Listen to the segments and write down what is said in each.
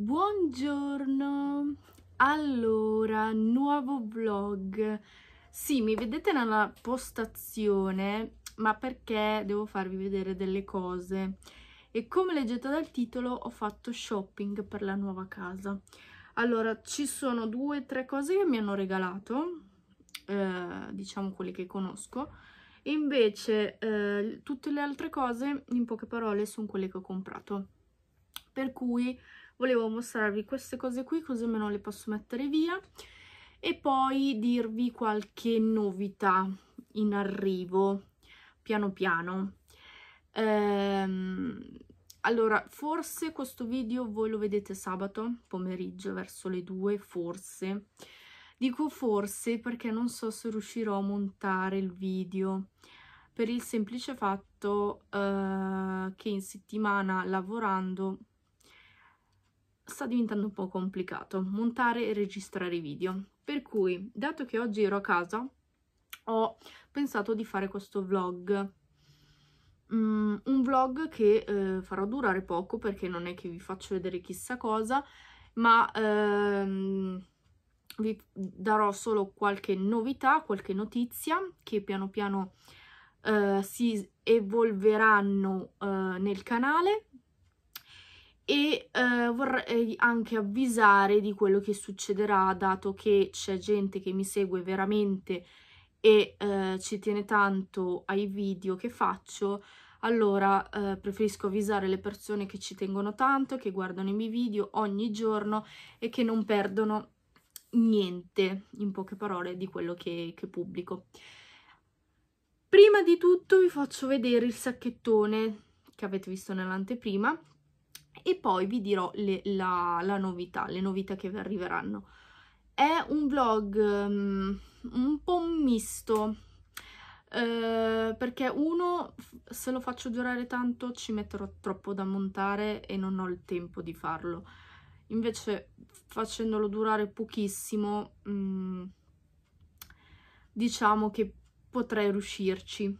Buongiorno! Allora, nuovo vlog. Sì, mi vedete nella postazione, ma perché devo farvi vedere delle cose. E come leggete dal titolo, ho fatto shopping per la nuova casa. Allora, ci sono due o tre cose che mi hanno regalato, eh, diciamo quelle che conosco, e invece eh, tutte le altre cose, in poche parole, sono quelle che ho comprato. Per cui volevo mostrarvi queste cose qui così almeno le posso mettere via e poi dirvi qualche novità in arrivo piano piano ehm, allora forse questo video voi lo vedete sabato pomeriggio verso le 2 forse dico forse perché non so se riuscirò a montare il video per il semplice fatto eh, che in settimana lavorando sta diventando un po' complicato montare e registrare i video. Per cui, dato che oggi ero a casa, ho pensato di fare questo vlog. Mm, un vlog che eh, farò durare poco perché non è che vi faccio vedere chissà cosa, ma ehm, vi darò solo qualche novità, qualche notizia che piano piano eh, si evolveranno eh, nel canale e eh, vorrei anche avvisare di quello che succederà dato che c'è gente che mi segue veramente e eh, ci tiene tanto ai video che faccio allora eh, preferisco avvisare le persone che ci tengono tanto, che guardano i miei video ogni giorno e che non perdono niente, in poche parole, di quello che, che pubblico. Prima di tutto vi faccio vedere il sacchettone che avete visto nell'anteprima, e poi vi dirò le, la, la, novità, le novità che vi arriveranno. È un vlog um, un po' misto, eh, perché uno, se lo faccio durare tanto, ci metterò troppo da montare e non ho il tempo di farlo. Invece, facendolo durare pochissimo, um, diciamo che potrei riuscirci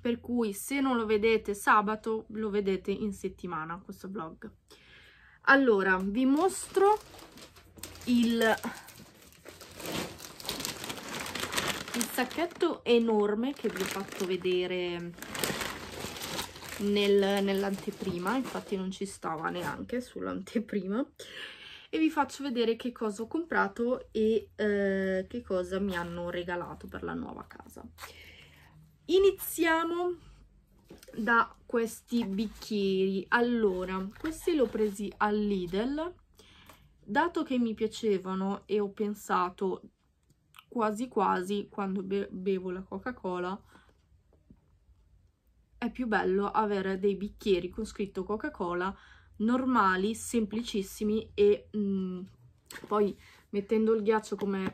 per cui se non lo vedete sabato lo vedete in settimana questo vlog allora vi mostro il, il sacchetto enorme che vi ho fatto vedere nel, nell'anteprima infatti non ci stava neanche sull'anteprima e vi faccio vedere che cosa ho comprato e eh, che cosa mi hanno regalato per la nuova casa iniziamo da questi bicchieri allora questi li ho presi al Lidl dato che mi piacevano e ho pensato quasi quasi quando be bevo la coca cola è più bello avere dei bicchieri con scritto coca cola normali semplicissimi e mh, mm, poi mettendo il ghiaccio come,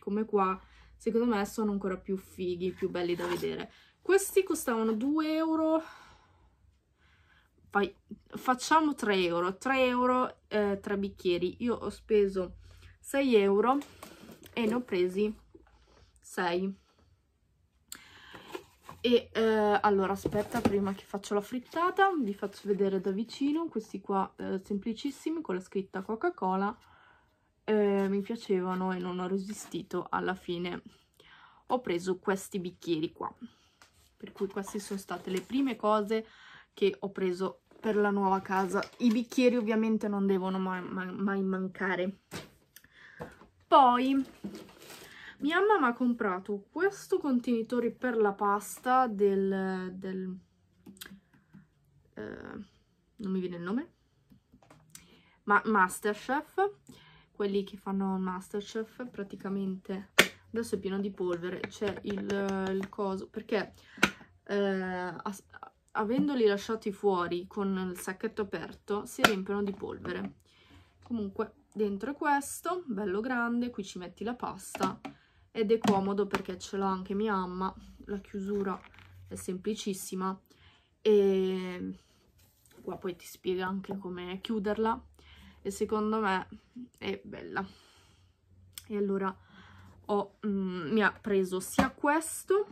come qua secondo me sono ancora più fighi, più belli da vedere. Questi costavano 2 euro, Fai... facciamo 3 euro, 3 euro, eh, 3 bicchieri. Io ho speso 6 euro e ne ho presi 6. E eh, allora aspetta prima che faccio la frittata, vi faccio vedere da vicino questi qua eh, semplicissimi con la scritta Coca-Cola eh, mi piacevano e non ho resistito alla fine ho preso questi bicchieri qua per cui queste sono state le prime cose che ho preso per la nuova casa i bicchieri ovviamente non devono mai, mai, mai mancare poi mia mamma ha comprato questo contenitore per la pasta del, del eh, non mi viene il nome ma Masterchef quelli che fanno Masterchef, praticamente adesso è pieno di polvere, c'è il, il, coso, perché eh, avendoli lasciati fuori con il sacchetto aperto si riempiono di polvere. Comunque dentro è questo, bello grande, qui ci metti la pasta ed è comodo perché ce l'ha anche mia mamma, la chiusura è semplicissima e qua poi ti spiega anche come chiuderla e secondo me è bella. E allora ho, mm, mi ha preso sia questo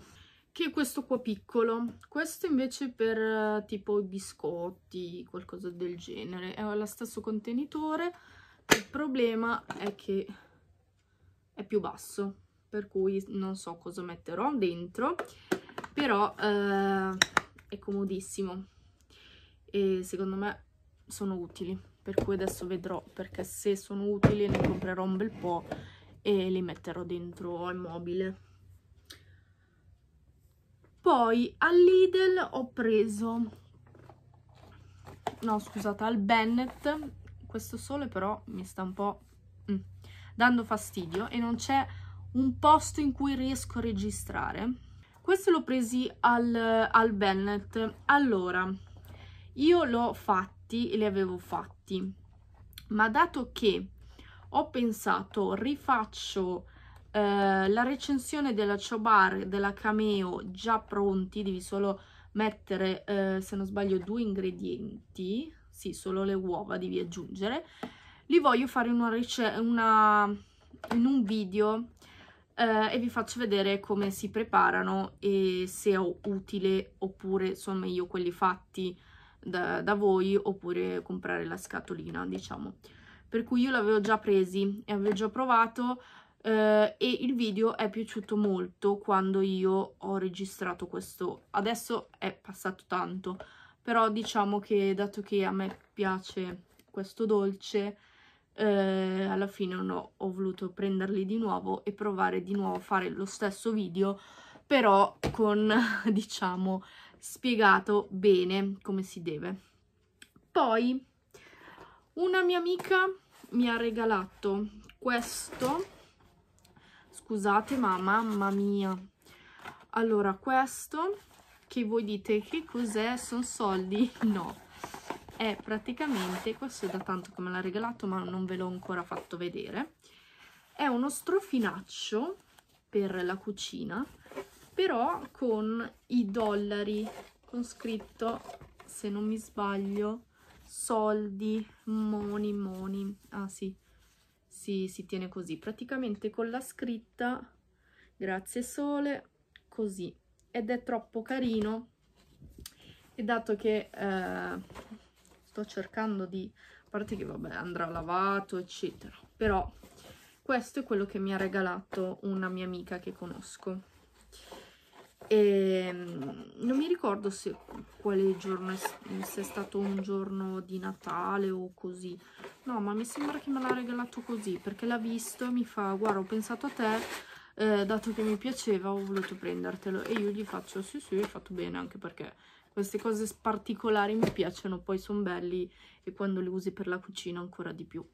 che questo qua piccolo. Questo invece per eh, tipo i biscotti, qualcosa del genere. È lo stesso contenitore, il problema è che è più basso, per cui non so cosa metterò dentro, però eh, è comodissimo e secondo me sono utili per cui adesso vedrò perché se sono utili ne comprerò un bel po' e li metterò dentro al mobile. Poi al Lidl ho preso, no scusate, al Bennett, questo sole però mi sta un po' mm, dando fastidio e non c'è un posto in cui riesco a registrare. Questo l'ho presi al, al Bennett, allora io l'ho fatti, e li avevo fatti fatti ma dato che ho pensato rifaccio eh, la recensione della ciobar della Cameo già pronti devi solo mettere eh, se non sbaglio due ingredienti sì solo le uova devi aggiungere li voglio fare in, una una, in un video eh, e vi faccio vedere come si preparano e se è utile oppure sono meglio quelli fatti da, da voi oppure comprare la scatolina, diciamo. Per cui io l'avevo già presi e avevo già provato eh, e il video è piaciuto molto quando io ho registrato questo. Adesso è passato tanto, però diciamo che dato che a me piace questo dolce, eh, alla fine ho, ho, voluto prenderli di nuovo e provare di nuovo a fare lo stesso video però con diciamo spiegato bene come si deve. Poi una mia amica mi ha regalato questo, scusate ma mamma mia, allora questo che voi dite che cos'è, sono soldi? No, è praticamente, questo è da tanto che me l'ha regalato ma non ve l'ho ancora fatto vedere, è uno strofinaccio per la cucina però con i dollari, con scritto, se non mi sbaglio, soldi, money, money. Ah sì, sì, si tiene così, praticamente con la scritta grazie sole, così. Ed è troppo carino, e dato che eh, sto cercando di... A parte che vabbè andrà lavato eccetera, però questo è quello che mi ha regalato una mia amica che conosco. E ehm, non mi ricordo se quale giorno è, se è stato un giorno di Natale o così no ma mi sembra che me l'ha regalato così perché l'ha visto e mi fa guarda ho pensato a te eh, dato che mi piaceva ho voluto prendertelo e io gli faccio sì sì hai fatto bene anche perché queste cose particolari mi piacciono poi sono belli e quando le usi per la cucina ancora di più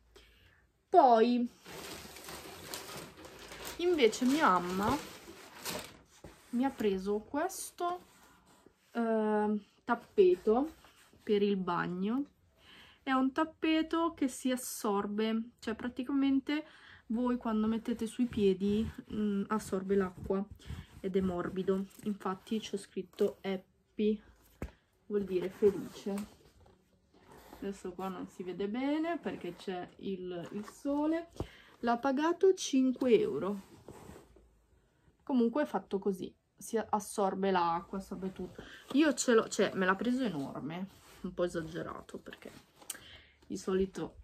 poi invece mia mamma mi ha preso questo eh, tappeto per il bagno è un tappeto che si assorbe cioè praticamente voi quando mettete sui piedi mh, mm, assorbe l'acqua ed è morbido infatti c'è scritto happy vuol dire felice adesso qua non si vede bene perché c'è il, il, sole l'ha pagato 5 euro comunque è fatto così si assorbe l'acqua, assorbe tutto. Io ce l'ho, cioè me l'ha preso enorme, un po' esagerato perché di solito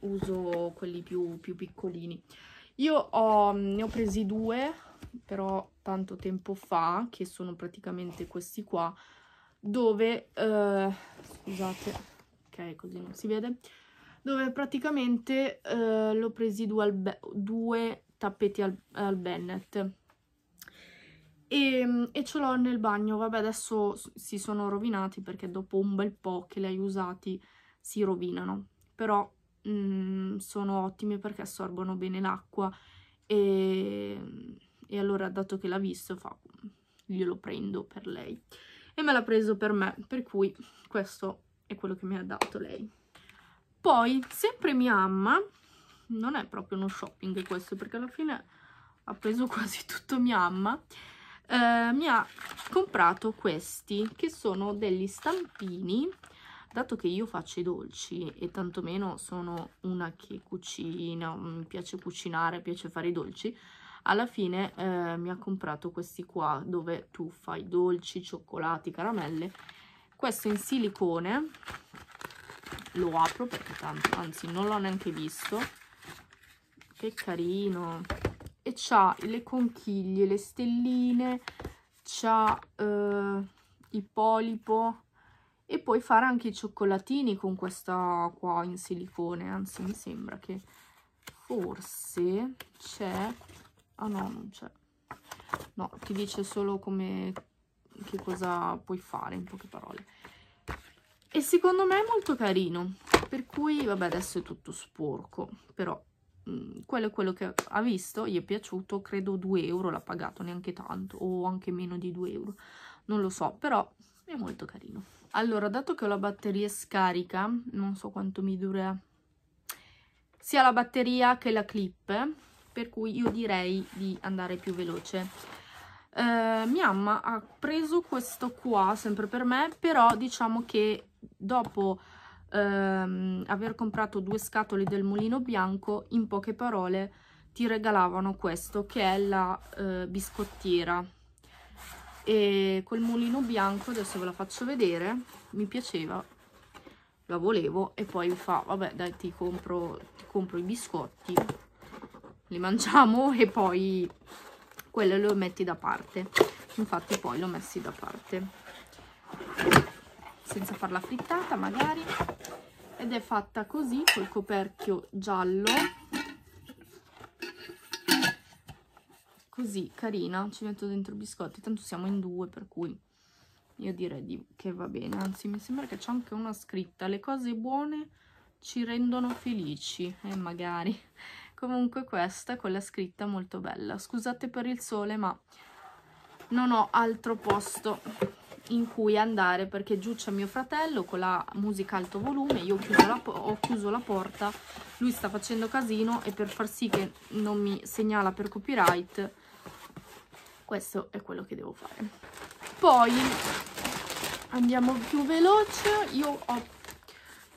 uso quelli più, più piccolini. Io ho, ne ho presi due, però tanto tempo fa, che sono praticamente questi qua, dove, eh, scusate, ok, così non si vede, dove praticamente eh, l'ho presi due, due tappeti al, al Bennett e, ehm, e ce l'ho nel bagno, vabbè adesso si sono rovinati perché dopo un bel po' che li hai usati si rovinano, però mh, mm, sono ottimi perché assorbono bene l'acqua e, e allora dato che l'ha visto fa, glielo prendo per lei e me l'ha preso per me, per cui questo è quello che mi ha dato lei. Poi, sempre mia mamma, non è proprio uno shopping questo, perché alla fine ha preso quasi tutto mia mamma, eh, mi ha comprato questi che sono degli stampini dato che io faccio i dolci e tantomeno sono una che cucina, mi mm, piace cucinare, piace fare i dolci, alla fine eh, mi ha comprato questi qua dove tu fai dolci, cioccolati, caramelle, questo in silicone, lo apro perché tanto, anzi non l'ho neanche visto, che carino, e c'ha le conchiglie, le stelline, c'ha eh, il polipo e puoi fare anche i cioccolatini con questa qua in silicone, anzi mi sembra che forse c'è, ah oh no non c'è, no ti dice solo come che cosa puoi fare in poche parole e secondo me è molto carino per cui vabbè adesso è tutto sporco però Mm, quello è quello che ha visto, gli è piaciuto, credo 2 euro l'ha pagato, neanche tanto, o anche meno di 2 euro, non lo so, però è molto carino. Allora, dato che ho la batteria scarica, non so quanto mi dura sia la batteria che la clip, per cui io direi di andare più veloce. Uh, mia mamma ha preso questo qua sempre per me però diciamo che dopo ehm, aver comprato due scatole del mulino bianco in poche parole ti regalavano questo che è la eh, biscottiera e quel mulino bianco adesso ve la faccio vedere mi piaceva la volevo e poi fa vabbè dai ti compro, ti compro i biscotti li mangiamo e poi quello lo metti da parte infatti poi l'ho messi da parte senza farla frittata magari ed è fatta così col coperchio giallo così carina ci metto dentro biscotti tanto siamo in due per cui io direi di, che va bene anzi mi sembra che c'è anche una scritta le cose buone ci rendono felici e eh, magari comunque questa con la scritta molto bella scusate per il sole ma non ho altro posto in cui andare perché giù c'è mio fratello con la musica alto volume, io ho chiuso, la, ho chiuso la porta, lui sta facendo casino e per far sì che non mi segnala per copyright questo è quello che devo fare. Poi andiamo più veloce, io ho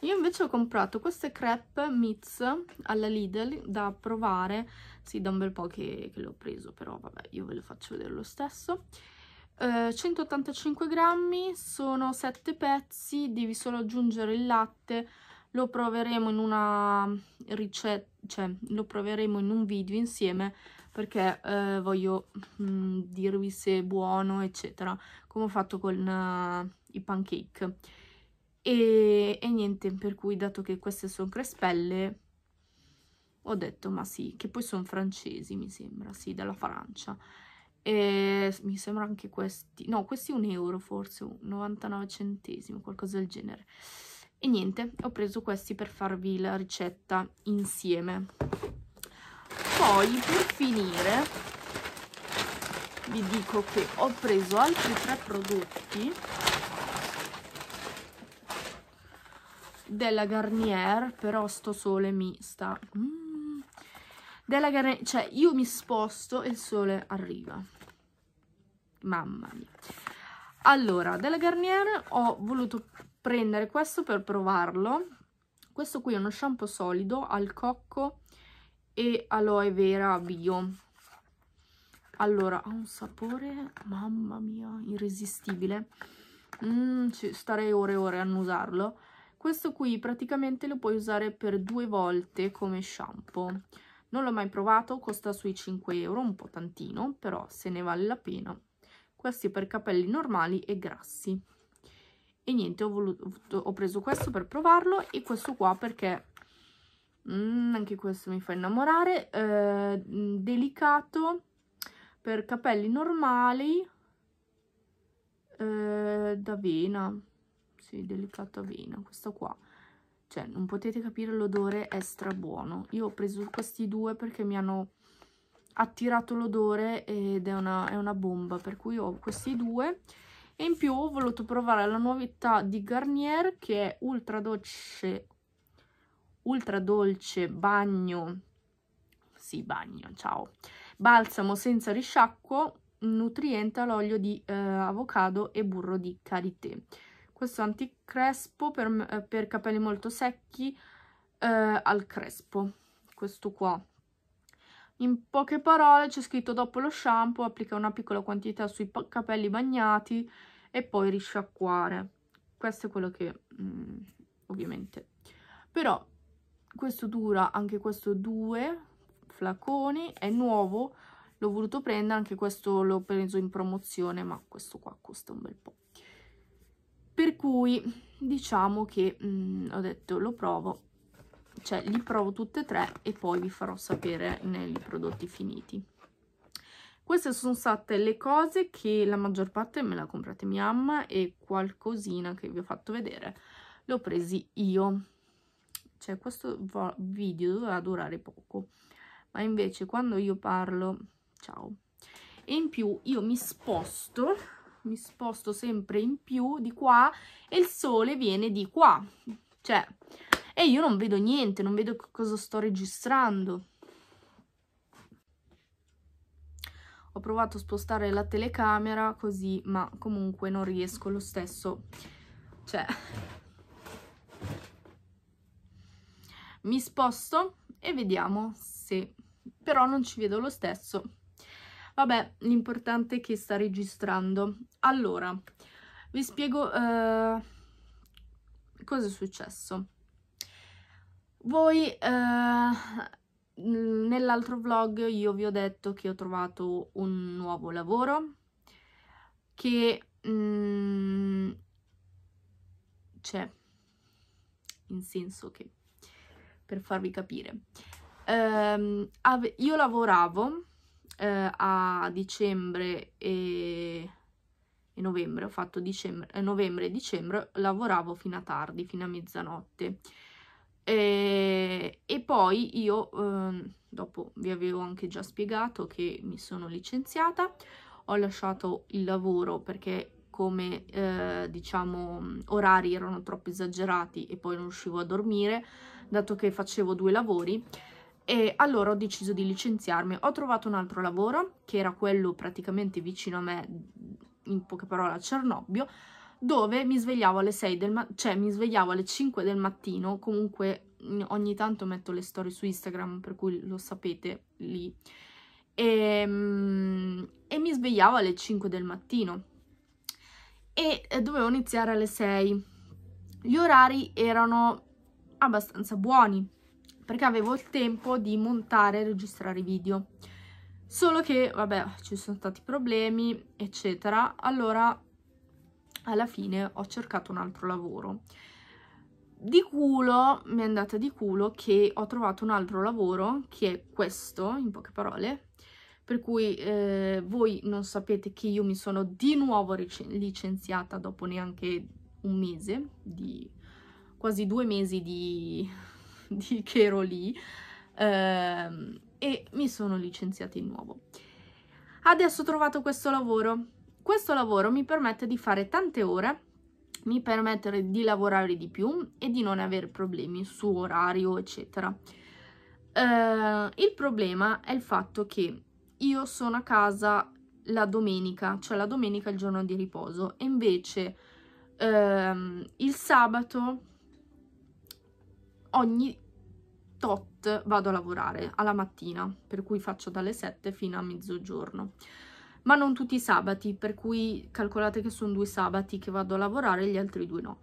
io invece ho comprato queste crepe mix alla Lidl da provare, sì da un bel po' che, che l'ho preso però vabbè io ve le faccio vedere lo stesso. 185 eh, grammi, sono 7 pezzi, devi solo aggiungere il latte, lo proveremo in una ricetta, cioè lo proveremo in un video insieme perché uh, voglio mh, mm, dirvi se è buono eccetera, come ho fatto con uh, i pancake. E, e niente, per cui dato che queste sono crespelle ho detto ma sì, che poi sono francesi mi sembra, sì, dalla Francia e mi sembra anche questi, no questi un euro forse, 99 centesimi, qualcosa del genere. E niente, ho preso questi per farvi la ricetta insieme. Poi per finire vi dico che ho preso altri tre prodotti della Garnier, però sto sole mi sta... Mm. Della Garnier, cioè io mi sposto e il sole arriva mamma mia allora della Garnier ho voluto prendere questo per provarlo questo qui è uno shampoo solido al cocco e aloe vera bio allora ha un sapore mamma mia irresistibile mm, ci starei ore e ore a usarlo. questo qui praticamente lo puoi usare per due volte come shampoo non l'ho mai provato costa sui 5 euro un po' tantino però se ne vale la pena questi per capelli normali e grassi e niente ho, voluto, ho preso questo per provarlo e questo qua perché mm, anche questo mi fa innamorare eh, delicato per capelli normali eh, d'avena sì, delicato avena, questo qua cioè non potete capire l'odore è strabuono io ho preso questi due perché mi hanno ha tirato l'odore ed è una, è una bomba, per cui ho questi due. E in più ho voluto provare la novità di Garnier che è ultra dolce, ultra dolce bagno, sì bagno, ciao, balsamo senza risciacquo, nutriente all'olio di eh, avocado e burro di karité. Questo anticrespo per, eh, per capelli molto secchi eh, al crespo, questo qua in poche parole c'è scritto dopo lo shampoo applica una piccola quantità sui capelli bagnati e poi risciacquare. Questo è quello che mm, ovviamente. Però questo dura anche questo due flaconi, è nuovo, l'ho voluto prendere, anche questo l'ho preso in promozione, ma questo qua costa un bel po'. Per cui diciamo che mm, ho detto lo provo cioè li provo tutte e tre e poi vi farò sapere nei prodotti finiti queste sono state le cose che la maggior parte me l'ha comprate mia mamma e qualcosina che vi ho fatto vedere l'ho presi io cioè questo video doveva durare poco ma invece quando io parlo ciao e in più io mi sposto mi sposto sempre in più di qua e il sole viene di qua cioè e io non vedo niente, non vedo cosa sto registrando. Ho provato a spostare la telecamera così, ma comunque non riesco lo stesso. Cioè, mi sposto e vediamo se... Però non ci vedo lo stesso. Vabbè, l'importante è che sta registrando. Allora, vi spiego eh, cosa è successo. Voi, eh, nell'altro vlog io vi ho detto che ho trovato un nuovo lavoro, che mm, c'è, in senso che, per farvi capire, eh, io lavoravo eh, a dicembre e novembre, ho fatto dicembre, novembre e dicembre, lavoravo fino a tardi, fino a mezzanotte. E, eh, e poi io, eh, dopo vi avevo anche già spiegato che mi sono licenziata, ho lasciato il lavoro perché come eh, diciamo orari erano troppo esagerati e poi non riuscivo a dormire, dato che facevo due lavori, e allora ho deciso di licenziarmi. Ho trovato un altro lavoro, che era quello praticamente vicino a me, in poche parole a Cernobbio, dove mi svegliavo alle 6 del mattino, cioè mi svegliavo alle 5 del mattino, comunque ogni tanto metto le storie su Instagram, per cui lo sapete lì, e, ehm, e mi svegliavo alle 5 del mattino e eh, dovevo iniziare alle 6. Gli orari erano abbastanza buoni, perché avevo il tempo di montare e registrare i video. Solo che, vabbè, ci sono stati problemi, eccetera. Allora alla fine ho cercato un altro lavoro. Di culo, mi è andata di culo che ho trovato un altro lavoro, che è questo, in poche parole, per cui eh, voi non sapete che io mi sono di nuovo licenziata dopo neanche un mese, di quasi due mesi di, di che ero lì, eh, e mi sono licenziata di nuovo. Adesso ho trovato questo lavoro, questo lavoro mi permette di fare tante ore, mi permette di lavorare di più e di non avere problemi su orario, eccetera. Uh, il problema è il fatto che io sono a casa la domenica, cioè la domenica è il giorno di riposo, e invece uh, il sabato ogni tot vado a lavorare alla mattina, per cui faccio dalle 7 fino a mezzogiorno ma non tutti i sabati, per cui calcolate che sono due sabati che vado a lavorare e gli altri due no.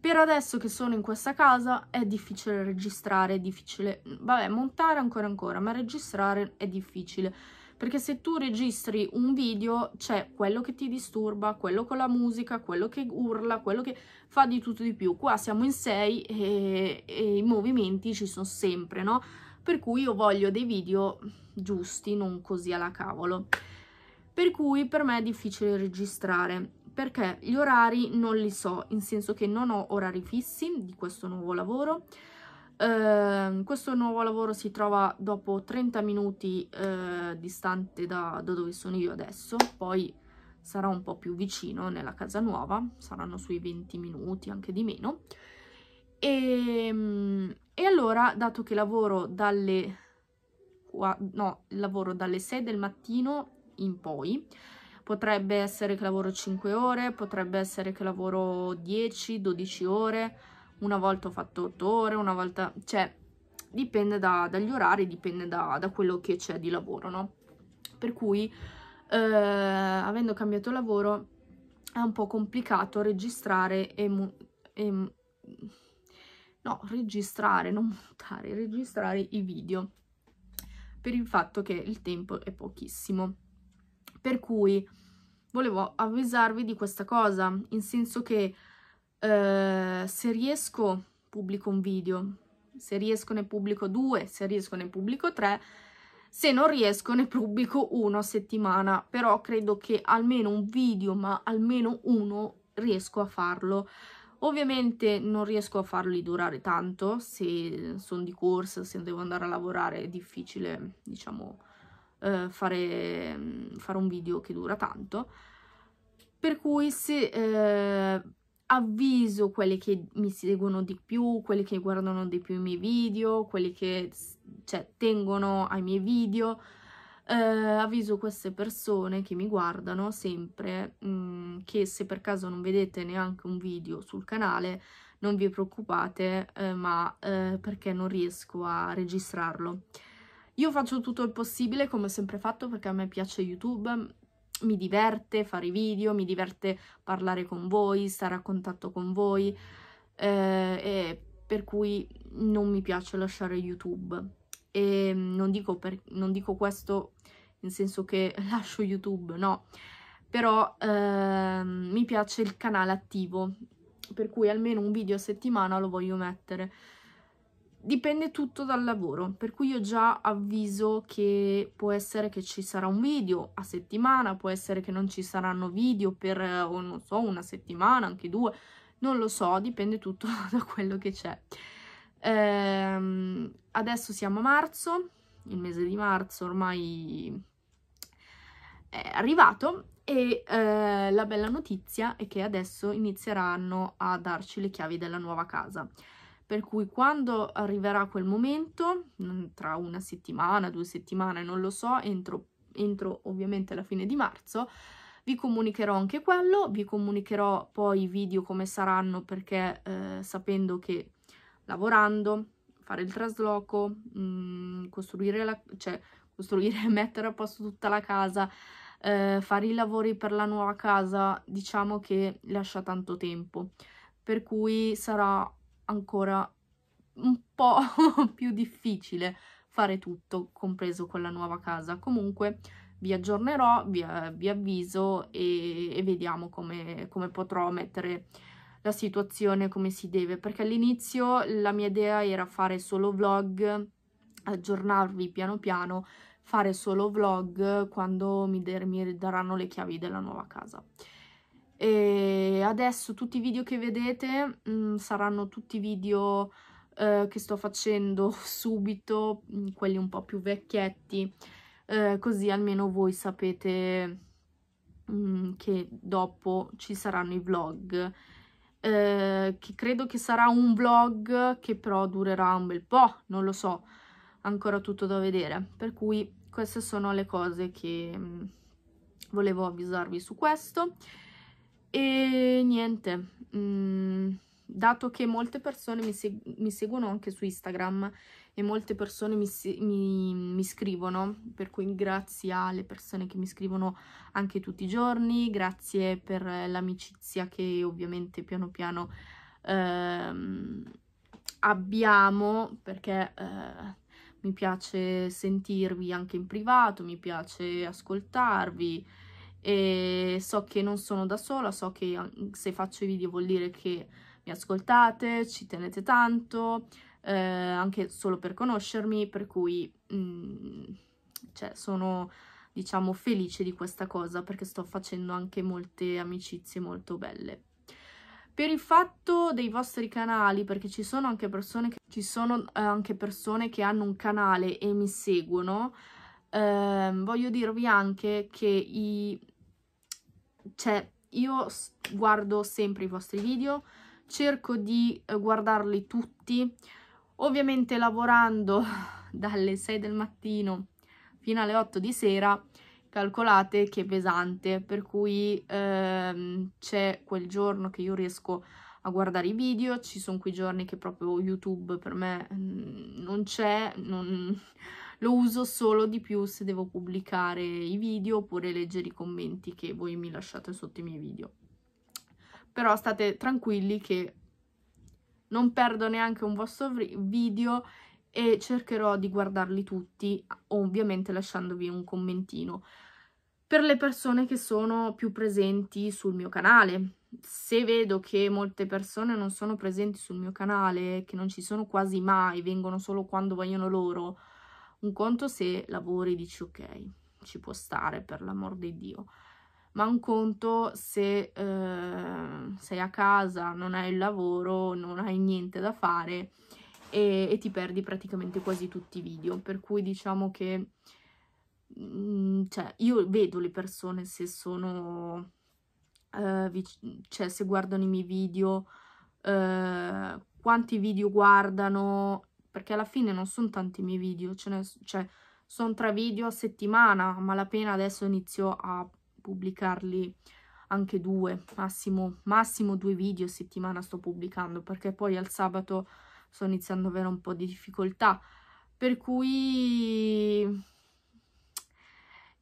Per adesso che sono in questa casa è difficile registrare, è difficile, vabbè, montare ancora ancora, ma registrare è difficile. Perché se tu registri un video c'è quello che ti disturba, quello con la musica, quello che urla, quello che fa di tutto di più. Qua siamo in sei e, e i movimenti ci sono sempre, no? Per cui io voglio dei video giusti, non così alla cavolo per cui per me è difficile registrare perché gli orari non li so, in senso che non ho orari fissi di questo nuovo lavoro. Eh, questo nuovo lavoro si trova dopo 30 minuti eh, distante da, da dove sono io adesso, poi sarà un po' più vicino nella casa nuova, saranno sui 20 minuti, anche di meno. E, ehm, e allora, dato che lavoro dalle, no, lavoro dalle 6 del mattino in poi. Potrebbe essere che lavoro 5 ore, potrebbe essere che lavoro 10, 12 ore, una volta ho fatto 8 ore, una volta... cioè dipende da, dagli orari, dipende da, da quello che c'è di lavoro, no? Per cui, eh, avendo cambiato lavoro, è un po' complicato registrare e... e no, registrare, non montare, registrare i video per il fatto che il tempo è pochissimo. Per cui volevo avvisarvi di questa cosa, in senso che eh, se riesco pubblico un video, se riesco ne pubblico due, se riesco ne pubblico tre, se non riesco ne pubblico uno a settimana, però credo che almeno un video, ma almeno uno riesco a farlo. Ovviamente non riesco a farli durare tanto, se sono di corsa, se devo andare a lavorare è difficile, diciamo, eh, fare, mm, fare, un video che dura tanto. Per cui se eh, avviso quelli che mi seguono di più, quelli che guardano di più i miei video, quelli che cioè, tengono ai miei video, eh, avviso queste persone che mi guardano sempre mh, mm, che se per caso non vedete neanche un video sul canale non vi preoccupate eh, ma eh, perché non riesco a registrarlo io faccio tutto il possibile, come ho sempre fatto, perché a me piace YouTube, mi diverte fare i video, mi diverte parlare con voi, stare a contatto con voi, eh, per cui non mi piace lasciare YouTube. E non dico, per, non dico questo nel senso che lascio YouTube, no, però eh, mi piace il canale attivo, per cui almeno un video a settimana lo voglio mettere dipende tutto dal lavoro, per cui io già avviso che può essere che ci sarà un video a settimana, può essere che non ci saranno video per, eh, non so, una settimana, anche due, non lo so, dipende tutto da quello che c'è. Ehm, adesso siamo a marzo, il mese di marzo ormai è arrivato e eh, la bella notizia è che adesso inizieranno a darci le chiavi della nuova casa per cui quando arriverà quel momento, mm, tra una settimana, due settimane, non lo so, entro, entro ovviamente la fine di marzo, vi comunicherò anche quello, vi comunicherò poi i video come saranno perché eh, sapendo che lavorando, fare il trasloco, mh, mm, costruire, la, cioè, costruire, mettere a posto tutta la casa, eh, fare i lavori per la nuova casa, diciamo che lascia tanto tempo. Per cui sarà ancora un po' più difficile fare tutto, compreso quella nuova casa. Comunque vi aggiornerò, vi, eh, vi avviso e, e vediamo come, come, potrò mettere la situazione come si deve, perché all'inizio la mia idea era fare solo vlog, aggiornarvi piano piano, fare solo vlog quando mi, der, mi daranno le chiavi della nuova casa e adesso tutti i video che vedete mh, mm, saranno tutti video eh, che sto facendo subito, mh, mm, quelli un po' più vecchietti, eh, così almeno voi sapete mh, mm, che dopo ci saranno i vlog. Eh, che credo che sarà un vlog che però durerà un bel po', non lo so, ancora tutto da vedere. Per cui queste sono le cose che volevo avvisarvi su questo. E niente, mh, mm, dato che molte persone mi, seg mi, seguono anche su Instagram e molte persone mi, mi, mi, scrivono, per cui grazie alle persone che mi scrivono anche tutti i giorni, grazie per l'amicizia che ovviamente piano piano ehm, abbiamo, perché... Eh, mi piace sentirvi anche in privato, mi piace ascoltarvi, e so che non sono da sola, so che mm, se faccio i video vuol dire che mi ascoltate, ci tenete tanto, eh, anche solo per conoscermi, per cui mh, mm, cioè, sono diciamo felice di questa cosa perché sto facendo anche molte amicizie molto belle. Per il fatto dei vostri canali, perché ci sono anche persone che, sono eh, anche persone che hanno un canale e mi seguono, eh, voglio dirvi anche che i... cioè, io guardo sempre i vostri video, cerco di eh, guardarli tutti, ovviamente lavorando dalle 6 del mattino fino alle 8 di sera, calcolate che è pesante, per cui ehm, c'è quel giorno che io riesco a guardare i video, ci sono quei giorni che proprio YouTube per me mm, non c'è, non, lo uso solo di più se devo pubblicare i video oppure leggere i commenti che voi mi lasciate sotto i miei video. Però state tranquilli che non perdo neanche un vostro video e cercherò di guardarli tutti, ovviamente lasciandovi un commentino. Per le persone che sono più presenti sul mio canale, se vedo che molte persone non sono presenti sul mio canale, che non ci sono quasi mai, vengono solo quando vogliono loro, un conto se lavori dici ok, ci può stare per l'amor di Dio, ma un conto se eh, sei a casa, non hai il lavoro, non hai niente da fare e, e ti perdi praticamente quasi tutti i video, per cui diciamo che mm, cioè, io vedo le persone se sono, eh, cioè se guardano i miei video, eh, quanti video guardano perché alla fine non sono tanti i miei video, cioè sono tre video a settimana, ma la pena adesso inizio a pubblicarli anche due, massimo, massimo due video a settimana sto pubblicando, perché poi al sabato sto iniziando ad avere un po' di difficoltà, per cui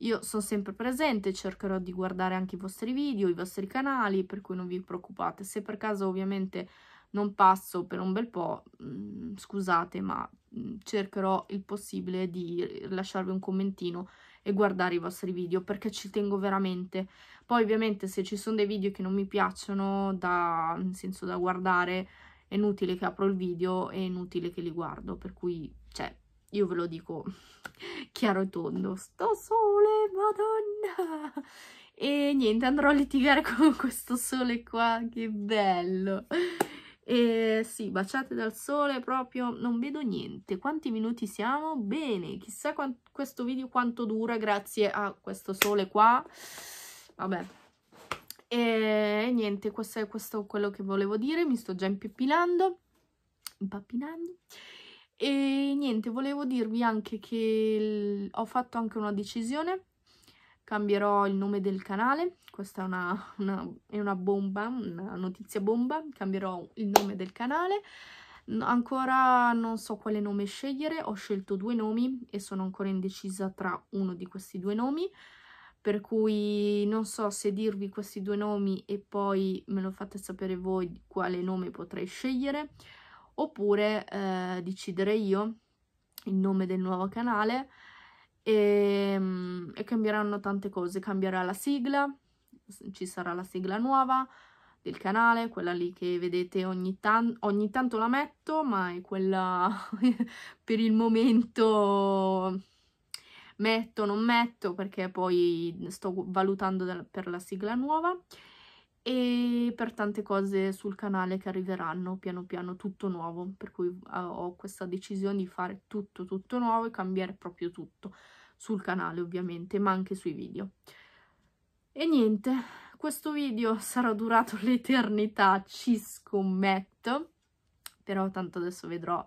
io sono sempre presente, cercherò di guardare anche i vostri video, i vostri canali, per cui non vi preoccupate. Se per caso ovviamente non passo per un bel po', mm, scusate, ma mm, cercherò il possibile di lasciarvi un commentino e guardare i vostri video perché ci tengo veramente. Poi ovviamente se ci sono dei video che non mi piacciono, da, nel senso da guardare, è inutile che apro il video, è inutile che li guardo, per cui, cioè, io ve lo dico chiaro e tondo, sto sole, madonna! E niente, andrò a litigare con questo sole qua, che bello! E eh, sì, baciate dal sole proprio, non vedo niente. Quanti minuti siamo? Bene, chissà questo video quanto dura grazie a questo sole qua. Vabbè. Eh, e niente, questo è, questo quello che volevo dire. Mi sto già impeppinando. Impappinando. E niente, volevo dirvi anche che ho fatto anche una decisione cambierò il nome del canale, questa è una, una, è una bomba, una notizia bomba, cambierò il nome del canale, ancora non so quale nome scegliere, ho scelto due nomi e sono ancora indecisa tra uno di questi due nomi, per cui non so se dirvi questi due nomi e poi me lo fate sapere voi quale nome potrei scegliere, oppure eh, decidere io il nome del nuovo canale, e, ehm, e cambieranno tante cose, cambierà la sigla, ci sarà la sigla nuova del canale, quella lì che vedete ogni, tan ogni tanto la metto, ma è quella per il momento metto, non metto, perché poi sto valutando per la sigla nuova e per tante cose sul canale che arriveranno piano piano tutto nuovo, per cui ah, ho questa decisione di fare tutto tutto nuovo e cambiare proprio tutto sul canale ovviamente, ma anche sui video. E niente, questo video sarà durato l'eternità, ci scommetto, però tanto adesso vedrò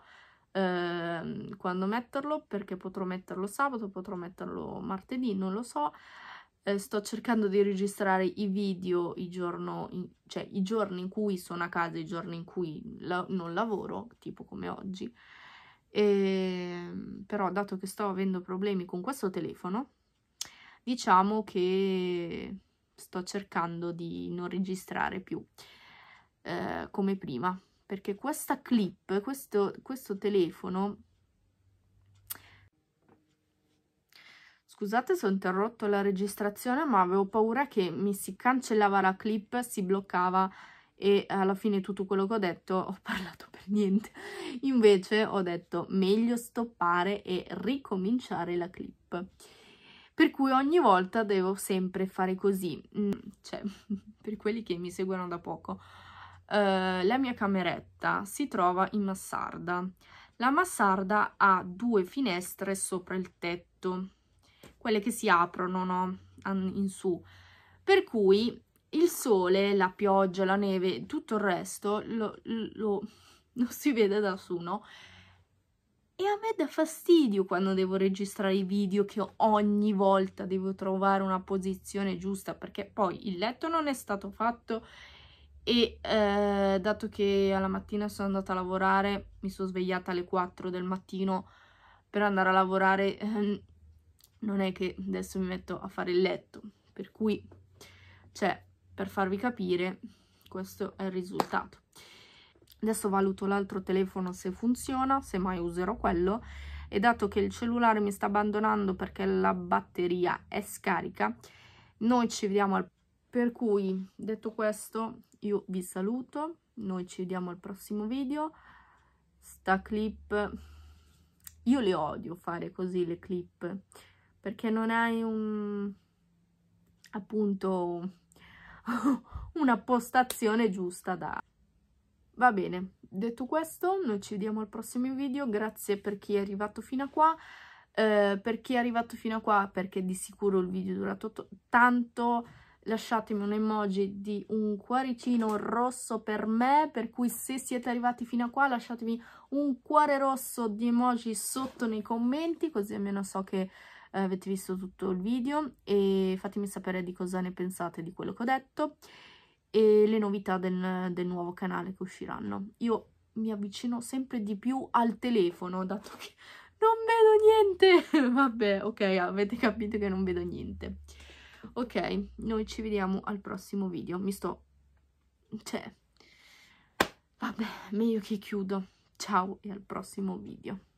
eh, quando metterlo, perché potrò metterlo sabato, potrò metterlo martedì, non lo so. Eh, sto cercando di registrare i video i, in, cioè, i giorni in cui sono a casa, i giorni in cui la non lavoro, tipo come oggi, e, ehm, però dato che sto avendo problemi con questo telefono diciamo che sto cercando di non registrare più eh, come prima perché questa clip questo, questo telefono scusate se ho interrotto la registrazione ma avevo paura che mi si cancellava la clip si bloccava e alla fine tutto quello che ho detto ho parlato per niente invece ho detto meglio stoppare e ricominciare la clip per cui ogni volta devo sempre fare così mm, cioè per quelli che mi seguono da poco eh, la mia cameretta si trova in massarda la massarda ha due finestre sopra il tetto quelle che si aprono no? in su per cui il sole, la pioggia, la neve, tutto il resto lo, lo, lo si vede da su, no? E a me dà fastidio quando devo registrare i video che ogni volta devo trovare una posizione giusta perché poi il letto non è stato fatto e eh, dato che alla mattina sono andata a lavorare, mi sono svegliata alle 4 del mattino per andare a lavorare, eh, non è che adesso mi metto a fare il letto, per cui cioè per farvi capire questo è il risultato adesso valuto l'altro telefono se funziona se mai userò quello e dato che il cellulare mi sta abbandonando perché la batteria è scarica noi ci vediamo al per cui detto questo io vi saluto noi ci vediamo al prossimo video sta clip io le odio fare così le clip perché non hai un appunto una postazione giusta da... Va bene, detto questo, noi ci vediamo al prossimo video, grazie per chi è arrivato fino a qua. Eh, per chi è arrivato fino a qua, perché di sicuro il video è durato tanto, lasciatemi un emoji di un cuoricino rosso per me, per cui se siete arrivati fino a qua lasciatemi un cuore rosso di emoji sotto nei commenti, così almeno so che avete visto tutto il video e fatemi sapere di cosa ne pensate di quello che ho detto e le novità del, del nuovo canale che usciranno. Io mi avvicino sempre di più al telefono, dato che non vedo niente. Vabbè, ok, avete capito che non vedo niente. Ok, noi ci vediamo al prossimo video. Mi sto... cioè... Vabbè, meglio che chiudo. Ciao e al prossimo video.